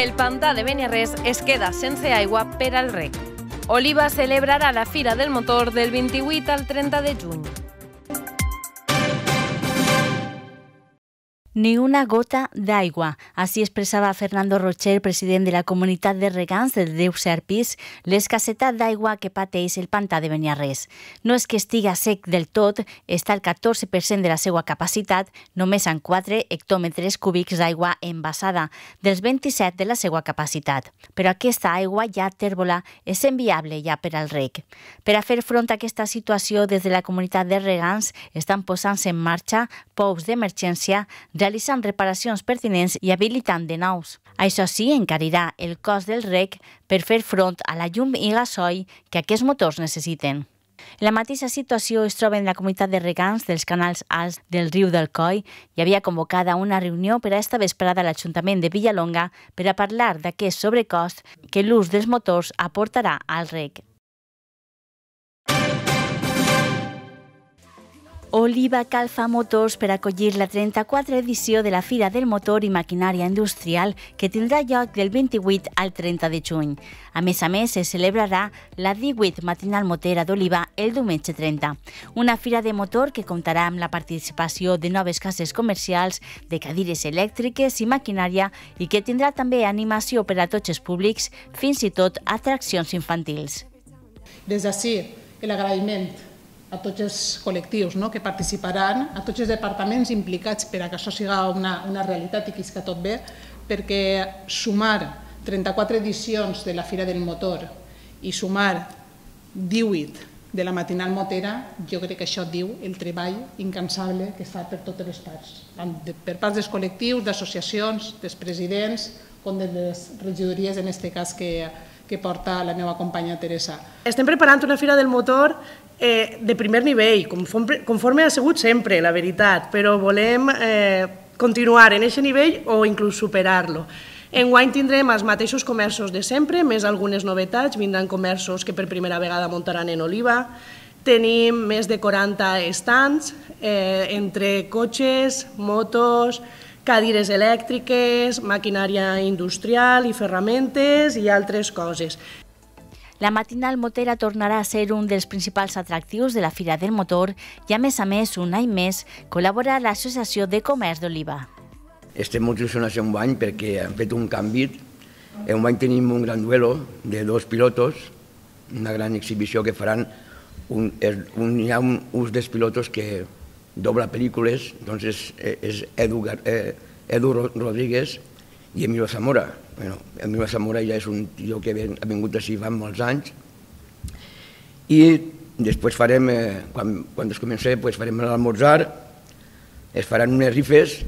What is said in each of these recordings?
El pantà de Beniarrés es queda sense aigua per al rec. Oliva celebrarà la Fira del Motor del 28 al 30 de juny. Ni una gota d'aigua. Així expressava Fernando Rocher, president de la comunitat de regants del Déu Serpís, l'escasseta d'aigua que pateix el pantà de Beniarrés. No és que estiga sec del tot, està al 14% de la seva capacitat, només en 4 hectòmetres cúbics d'aigua envasada, dels 27 de la seva capacitat. Però aquesta aigua ja tèrbola és enviable ja per al rec. Per a fer front a aquesta situació, des de la comunitat de regants estan posant-se en marxa pous d'emergència realitzant reparacions pertinents i habilitant de nous. Això sí, encarirà el cost del rec per fer front a la llum i gasoi que aquests motors necessiten. En La mateixa situació es troba en la comunitat de regants dels canals alts del riu del Coi i havia convocada una reunió per a esta vesprada a l'Ajuntament de Villalonga per a parlar d'aquest sobrecost que l'ús dels motors aportarà al rec. Oliva Calfa Motors per acollir la 34 edició de la Fira del Motor i Maquinària Industrial que tindrà lloc del 28 al 30 de juny. A més a més, se celebrarà la 18 matinal motera d'Oliva el diumenge 30. Una fira de motor que comptarà amb la participació de noves cases comercials, de cadires elèctriques i maquinària i que tindrà també animació per a tots els públics, fins i tot atraccions infantils. Des d'ací, l'agraïment a tots els col·lectius no? que participaran, a tots els departaments implicats per a que això siga una, una realitat i que isca tot bé, perquè sumar 34 edicions de la Fira del Motor i sumar 18 de la matinal motera, jo crec que això diu el treball incansable que es fa per totes les parts, per parts dels col·lectius, d'associacions, dels presidents, com de les regidories, en aquest cas, que, que porta la meva companya Teresa. Estem preparant una fira del motor eh, de primer nivell, conforme, conforme ha sigut sempre, la veritat, però volem eh, continuar en aquest nivell o inclús superar-lo. Enguany tindrem els mateixos comerços de sempre, més algunes novetats, vindran comerços que per primera vegada muntaran en Oliva, tenim més de 40 estants eh, entre cotxes, motos, cadires elèctriques, maquinària industrial i ferramentes i altres coses. La matinal motera tornarà a ser un dels principals atractius de la Fira del Motor i, a més a més, un any més, col·labora l'Associació de Comerç d'Oliva. Estem molt il·lusionats en un any perquè hem fet un canvi. En un any tenim un gran duelo de dos pilotos, una gran exhibició que faran un, un, hi ha un ús dels pilotos que dobla pel·lícules, doncs és, eh, és Edu, eh, Edu Rodríguez i Emilio Zamora. Bueno, Emilio Zamora ja és un tio que ha vingut així fa molts anys i després farem, eh, quan, quan es comença, pues, farem l'almorzar, es faran unes rifes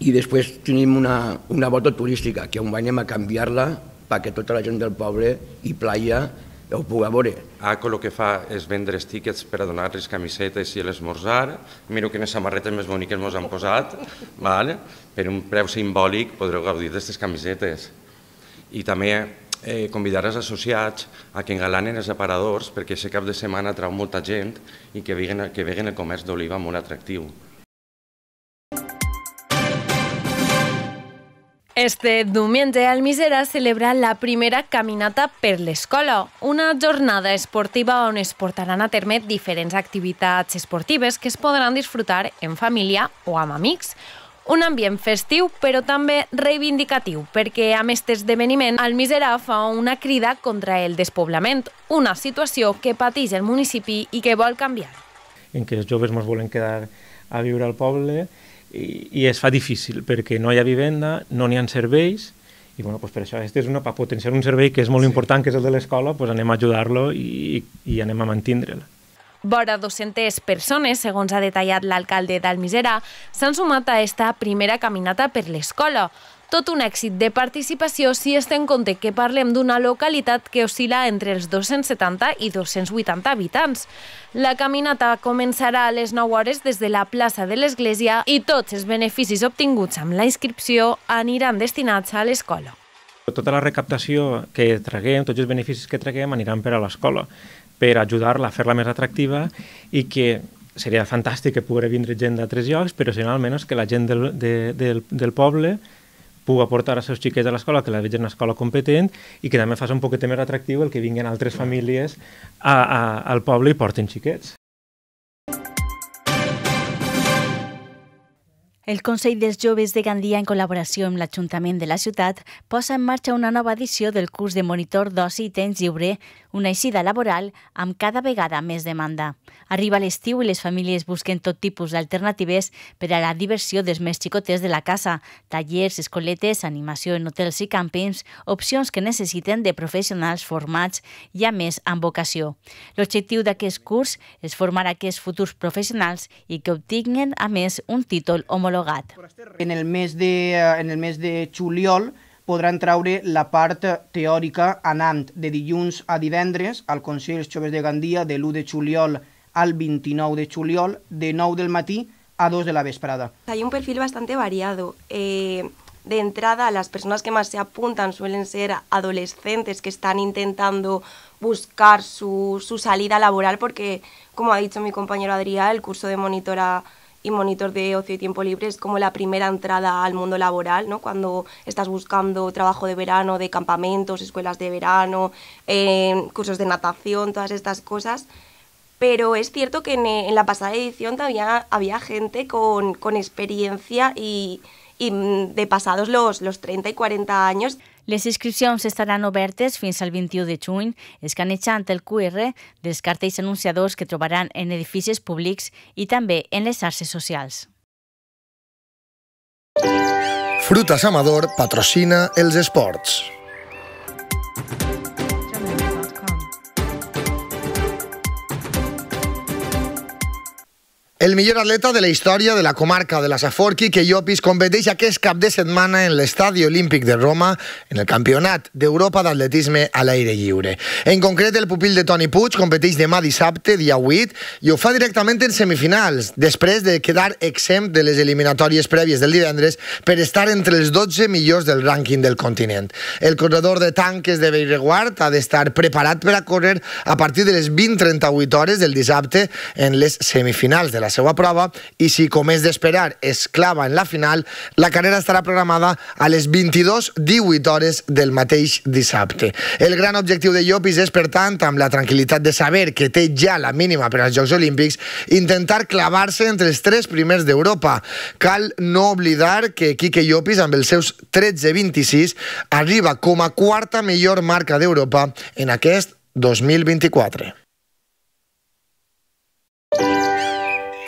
i després tenim una, una volta turística que on anem a canviar-la perquè tota la gent del poble i playa ho puga veure. Aco el que fa és vendre els tíquets per a donar-los camisetes i l'esmorzar. Miro quines samarretes més boniques mos han posat. Val? Per un preu simbòlic podreu gaudir d'aquestes camisetes. I també eh, convidar els associats a que engalanen els aparadors perquè aquest cap de setmana trau molta gent i que veguen, que veguen el comerç d'oliva molt atractiu. Este diumenge, el Misera celebra la primera caminata per l'escola, una jornada esportiva on es portaran a terme diferents activitats esportives que es podran disfrutar en família o amb amics. Un ambient festiu, però també reivindicatiu, perquè amb aquest esdeveniment el Misera fa una crida contra el despoblament, una situació que pateix el municipi i que vol canviar. En què els joves ens volen quedar a viure al poble i, i es fa difícil perquè no hi ha vivenda, no n'hi ha serveis i bueno, doncs per això este és una, per potenciar un servei que és molt sí. important, que és el de l'escola, doncs anem a ajudar-lo i, i anem a mantindre'l. Vora 200 persones, segons ha detallat l'alcalde d'Almisera, s'han sumat a esta primera caminata per l'escola. Tot un èxit de participació si es té en compte que parlem d'una localitat que oscil·la entre els 270 i 280 habitants. La caminata començarà a les 9 hores des de la plaça de l'Església i tots els beneficis obtinguts amb la inscripció aniran destinats a l'escola. Tota la recaptació que traguem, tots els beneficis que traguem aniran per a l'escola, per ajudar-la a fer-la més atractiva i que seria fantàstic que pogués vindre gent d'altres llocs, però serà almenys que la gent del, de, del, del poble puga portar els seus xiquets a l'escola, que la vegin una escola competent i que també faci un poquet més atractiu el que vinguin altres famílies a, a, al poble i portin xiquets. El Consell dels Joves de Gandia, en col·laboració amb l'Ajuntament de la ciutat, posa en marxa una nova edició del curs de monitor d'oci i temps lliure, una eixida laboral amb cada vegada més demanda. Arriba l'estiu i les famílies busquen tot tipus d'alternatives per a la diversió dels més xicotes de la casa, tallers, escoletes, animació en hotels i càmpings, opcions que necessiten de professionals formats i, a més, amb vocació. L'objectiu d'aquest curs és formar aquests futurs professionals i que obtinguen, a més, un títol homologat homologat. En el mes de, eh, en el mes de juliol podran traure la part teòrica anant de dilluns a divendres al Consell Joves de Gandia de l'1 de juliol al 29 de juliol de 9 del matí a 2 de la vesprada. Hay un perfil bastante variado. Eh, de entrada, las personas que más se apuntan suelen ser adolescentes que están intentando buscar su, su salida laboral porque, como ha dicho mi compañero Adrià, el curso de monitora y monitor de ocio y tiempo libre es como la primera entrada al mundo laboral, ¿no? Cuando estás buscando trabajo de verano, de campamentos, escuelas de verano, em, cursos de natación, todas estas cosas. Pero es cierto que en, la pasada edición todavía había gente con, experiencia y, mm, de pasados los, los 30 y 40 años. Les inscripcions estaran obertes fins al 21 de juny, escanejant el QR dels cartells anunciadors que trobaran en edificis públics i també en les xarxes socials. Frutas Amador patrocina els esports. El millor atleta de la història de la comarca de la Saforqui, que Llopis, competeix aquest cap de setmana en l'Estadi Olímpic de Roma en el Campionat d'Europa d'Atletisme a l'aire lliure. En concret, el pupil de Toni Puig competeix demà dissabte, dia 8, i ho fa directament en semifinals, després de quedar exempt de les eliminatòries prèvies del divendres per estar entre els 12 millors del rànquing del continent. El corredor de tanques de Beireguard ha d'estar preparat per a córrer a partir de les 20.38 hores del dissabte en les semifinals de la la seva prova i si, com és d'esperar, es clava en la final, la carrera estarà programada a les 22.18 hores del mateix dissabte. El gran objectiu de Llopis és, per tant, amb la tranquil·litat de saber que té ja la mínima per als Jocs Olímpics, intentar clavar-se entre els tres primers d'Europa. Cal no oblidar que Quique Llopis, amb els seus 13-26, arriba com a quarta millor marca d'Europa en aquest 2024.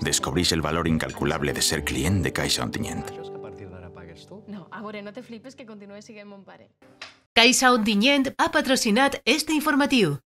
descubrís el valor incalculable de ser cliente de Caixa Ontinyent. No, amore, no te flipes que continues siguent en pare. Caixa Ontinyent ha patrocinat este informatiu.